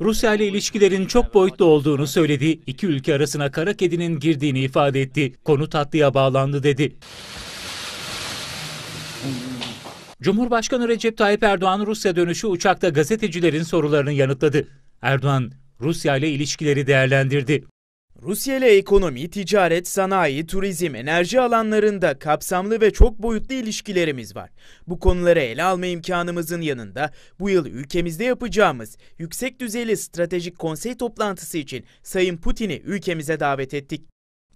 Rusya ile ilişkilerin çok boyutlu olduğunu söyledi. İki ülke arasına kara kedinin girdiğini ifade etti. Konu tatlıya bağlandı dedi. Cumhurbaşkanı Recep Tayyip Erdoğan Rusya dönüşü uçakta gazetecilerin sorularını yanıtladı. Erdoğan Rusya ile ilişkileri değerlendirdi. Rusya ile ekonomi, ticaret, sanayi, turizm, enerji alanlarında kapsamlı ve çok boyutlu ilişkilerimiz var. Bu konuları ele alma imkanımızın yanında bu yıl ülkemizde yapacağımız yüksek düzeyli stratejik konsey toplantısı için Sayın Putin'i ülkemize davet ettik.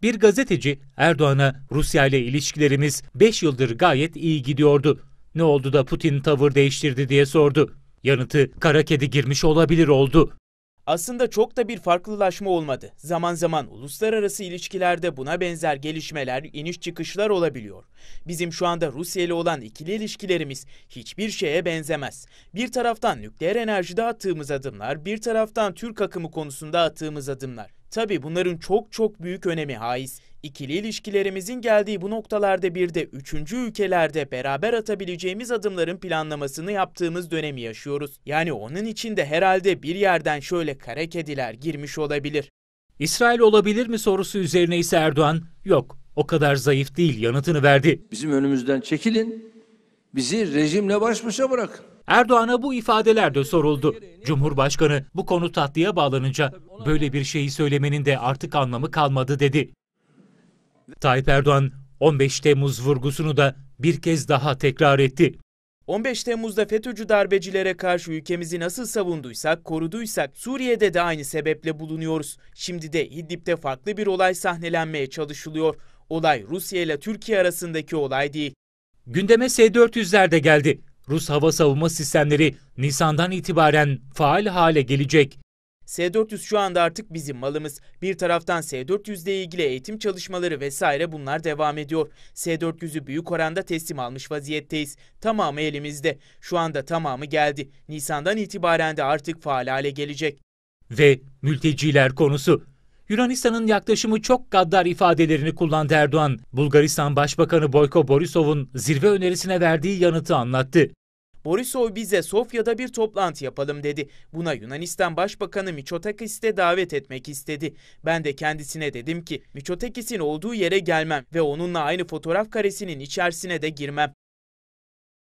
Bir gazeteci Erdoğan'a Rusya ile ilişkilerimiz 5 yıldır gayet iyi gidiyordu. Ne oldu da Putin tavır değiştirdi diye sordu. Yanıtı kara kedi girmiş olabilir oldu. Aslında çok da bir farklılaşma olmadı. Zaman zaman uluslararası ilişkilerde buna benzer gelişmeler, iniş çıkışlar olabiliyor. Bizim şu anda Rusya ile olan ikili ilişkilerimiz hiçbir şeye benzemez. Bir taraftan nükleer enerjide attığımız adımlar, bir taraftan Türk akımı konusunda attığımız adımlar. Tabi bunların çok çok büyük önemi haiz. İkili ilişkilerimizin geldiği bu noktalarda bir de üçüncü ülkelerde beraber atabileceğimiz adımların planlamasını yaptığımız dönemi yaşıyoruz. Yani onun içinde herhalde bir yerden şöyle kara kediler girmiş olabilir. İsrail olabilir mi sorusu üzerine ise Erdoğan, yok o kadar zayıf değil yanıtını verdi. Bizim önümüzden çekilin, Bizi rejimle baş başa bırakın. Erdoğan'a bu ifadeler de soruldu. Cumhurbaşkanı bu konu tatlıya bağlanınca böyle bir şeyi söylemenin de artık anlamı kalmadı dedi. Tayyip Erdoğan 15 Temmuz vurgusunu da bir kez daha tekrar etti. 15 Temmuz'da FETÖ'cü darbecilere karşı ülkemizi nasıl savunduysak, koruduysak Suriye'de de aynı sebeple bulunuyoruz. Şimdi de İdlib'de farklı bir olay sahnelenmeye çalışılıyor. Olay Rusya ile Türkiye arasındaki olay değil. Gündeme S-400'ler de geldi. Rus hava savunma sistemleri Nisan'dan itibaren faal hale gelecek. S-400 şu anda artık bizim malımız. Bir taraftan S-400 ile ilgili eğitim çalışmaları vesaire bunlar devam ediyor. S-400'ü büyük oranda teslim almış vaziyetteyiz. Tamamı elimizde. Şu anda tamamı geldi. Nisan'dan itibaren de artık faal hale gelecek. Ve mülteciler konusu Yunanistan'ın yaklaşımı çok gaddar ifadelerini kullandı Erdoğan. Bulgaristan Başbakanı Boyko Borisov'un zirve önerisine verdiği yanıtı anlattı. Borisov bize Sofya'da bir toplantı yapalım dedi. Buna Yunanistan Başbakanı Miçotakis de davet etmek istedi. Ben de kendisine dedim ki Miçotakis'in olduğu yere gelmem ve onunla aynı fotoğraf karesinin içerisine de girmem.